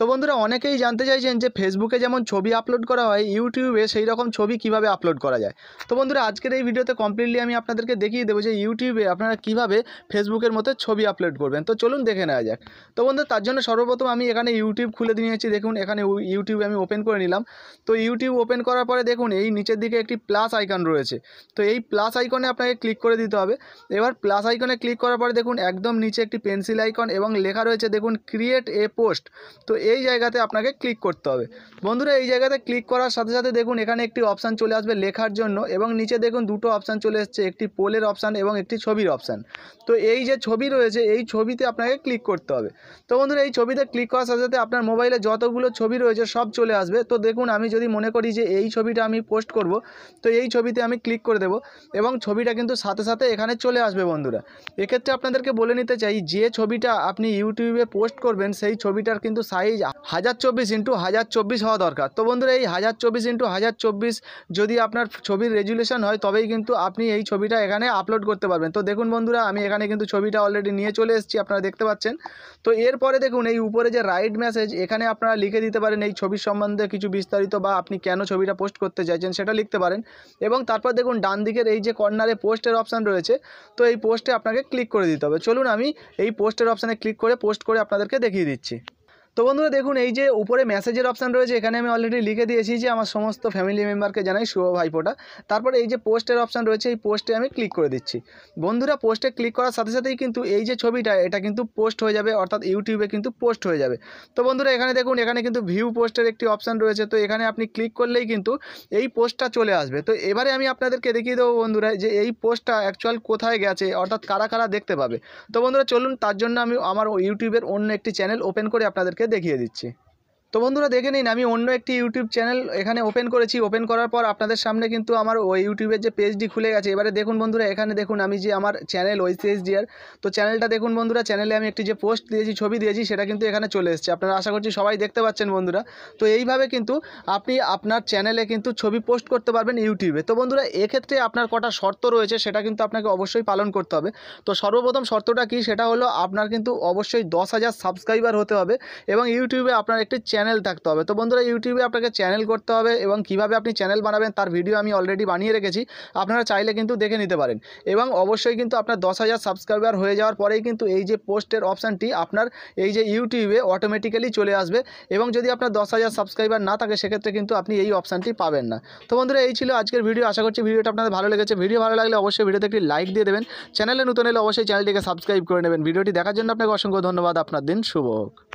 তো বন্ধুরা অনেকেই জানতে চাইছেন যে ফেসবুকে যেমন ছবি আপলোড করা হয় ইউটিউবে সেই রকম ছবি কিভাবে আপলোড করা যায় তো বন্ধুরা আজকের এই ভিডিওতে কমপ্লিটলি আমি আপনাদেরকে দেখিয়ে দেবো যে ইউটিউবে আপনারা কিভাবে ফেসবুকের মতো ছবি আপলোড করবেন তো চলুন দেখে নেওয়া যাক তো বন্ধু তার জন্য সর্বপ্রথম আমি এখানে ইউটিউব খুলে নিয়েছি দেখুন এখানে ইউটিউবে আমি ওপেন করে নিলাম তো ইউটিউব ওপেন করার পরে দেখুন এই নিচের দিকে একটি প্লাস আইকন রয়েছে তো এই প্লাস আইকনে আপনাকে ক্লিক করে দিতে হবে এবার প্লাস আইকনে ক্লিক করার পরে দেখুন একদম নিচে একটি পেন্সিল আইকন এবং লেখা রয়েছে দেখুন ক্রিয়েট এ পোস্ট তো এই জায়গাতে আপনাকে ক্লিক করতে হবে বন্ধুরা এই জায়গাতে ক্লিক করার সাথে সাথে দেখুন এখানে একটি অপশান চলে আসবে লেখার জন্য এবং নিচে দেখুন দুটো অপশান চলে এসছে একটি পোলের অপশান এবং একটি ছবির অপশান তো এই যে ছবি রয়েছে এই ছবিতে আপনাকে ক্লিক করতে হবে তো বন্ধুরা এই ছবিতে ক্লিক করার সাথে সাথে আপনার মোবাইলে যতগুলো ছবি রয়েছে সব চলে আসবে তো দেখুন আমি যদি মনে করি যে এই ছবিটা আমি পোস্ট করব তো এই ছবিতে আমি ক্লিক করে দেব এবং ছবিটা কিন্তু সাথে সাথে এখানে চলে আসবে বন্ধুরা এক্ষেত্রে আপনাদেরকে বলে নিতে চাই যে ছবিটা আপনি ইউটিউবে পোস্ট করবেন সেই ছবিটার কিন্তু সাইজ হাজার চব্বিশ ইন্টু হাজার চব্বিশ হওয়া দরকার তো বন্ধুরা এই হাজার চব্বিশ ইন্টু হাজার চব্বিশ যদি আপনার ছবির রেজুলেশন হয় তবেই কিন্তু আপনি এই ছবিটা এখানে আপলোড করতে পারবেন তো দেখুন বন্ধুরা আমি এখানে কিন্তু ছবিটা অলরেডি নিয়ে চলে এসেছি আপনারা দেখতে পাচ্ছেন তো এরপরে দেখুন এই উপরে যে রাইট মেসেজ এখানে আপনারা লিখে দিতে পারেন এই ছবির সম্বন্ধে কিছু বিস্তারিত বা আপনি কেন ছবিটা পোস্ট করতে চাইছেন সেটা লিখতে পারেন এবং তারপর দেখুন ডান দিকের এই যে কর্নারে পোস্টের অপশান রয়েছে তো এই পোস্টে আপনাকে ক্লিক করে দিতে হবে চলুন আমি এই পোস্টের অপশানে ক্লিক করে পোস্ট করে আপনাদেরকে দেখিয়ে দিচ্ছি তো বন্ধুরা দেখুন এই যে উপরে মেসেজের অপশান রয়েছে এখানে আমি অলরেডি লিখে দিয়েছি যে আমার সমস্ত ফ্যামিলি মেম্বারকে জানাই শুভ ভাইপোটা তারপরে এই যে পোস্টের অপশান রয়েছে এই পোস্টে আমি ক্লিক করে দিচ্ছি বন্ধুরা পোস্টে ক্লিক করার সাথে সাথেই কিন্তু এই যে ছবিটা এটা কিন্তু পোস্ট হয়ে যাবে অর্থাৎ ইউটিউবে কিন্তু পোস্ট হয়ে যাবে তো বন্ধুরা এখানে দেখুন এখানে কিন্তু ভিউ পোস্টের একটি অপশান রয়েছে তো এখানে আপনি ক্লিক করলেই কিন্তু এই পোস্টটা চলে আসবে তো এবারে আমি আপনাদেরকে দেখিয়ে দেবো বন্ধুরা যে এই পোস্টটা অ্যাকচুয়াল কোথায় গেছে অর্থাৎ কারা কারা দেখতে পাবে তো বন্ধুরা চলুন তার জন্য আমি আমার ইউটিউবের অন্য একটি চ্যানেল ওপেন করে আপনাদেরকে আপনাদেরকে দেখিয়ে দিচ্ছি তো বন্ধুরা দেখে নিন আমি অন্য একটি ইউটিউব চ্যানেল এখানে ওপেন করেছি ওপেন করার পর আপনাদের সামনে কিন্তু আমার ওই ইউটিউবের যে পেজটি খুলে গেছে এবারে দেখুন বন্ধুরা এখানে দেখুন আমি যে আমার চ্যানেল ওইসিএসডিআর তো চ্যানেলটা দেখুন বন্ধুরা চ্যানেলে আমি একটি যে পোস্ট দিয়েছি ছবি দিয়েছি সেটা কিন্তু এখানে চলে এসছে আপনারা আশা করছি সবাই দেখতে পাচ্ছেন বন্ধুরা তো এইভাবে কিন্তু আপনি আপনার চ্যানেলে কিন্তু ছবি পোস্ট করতে পারবেন ইউটিউবে তো বন্ধুরা এক্ষেত্রে আপনার কটা শর্ত রয়েছে সেটা কিন্তু আপনাকে অবশ্যই পালন করতে হবে তো সর্বপ্রথম শর্তটা কি সেটা হলো আপনার কিন্তু অবশ্যই দশ হাজার সাবস্ক্রাইবার হতে হবে এবং ইউটিউবে আপনার একটি চ্যানেল চ্যানেল থাকতে হবে তো বন্ধুরা ইউটিউবে আপনাকে চ্যানেল করতে হবে এবং কিভাবে আপনি চ্যানেল বানাবেন তার ভিডিও আমি অলরেডি বানিয়ে রেখেছি আপনারা চাইলে কিন্তু দেখে নিতে পারেন এবং অবশ্যই কিন্তু আপনার দশ হাজার সাবস্ক্রাইবার হয়ে যাওয়ার পরেই কিন্তু এই যে পোস্টের অপশানটি আপনার এই যে ইউটিউবে অটোমেটিক্যালি চলে আসবে এবং যদি আপনার দশ হাজার সাবস্ক্রাইবার না থাকে সেক্ষেত্রে কিন্তু আপনি এই অপশানটি পাবেন না তো বন্ধুরা এই ছিল আজকের ভিডিও আশা করছি ভিডিওটা আপনাদের ভালো লেগেছে ভিডিও ভালো লাগলে অবশ্যই ভিডিওতে একটি লাইক দিয়ে দেবেন চ্যানেলে নতুন এলে অবশ্যই চ্যানেলটিকে সাবস্ক্রাইব করে নেবেন ভিডিওটি দেখার জন্য আপনাকে অসংখ্য ধন্যবাদ আপনার দিন শুভ হোক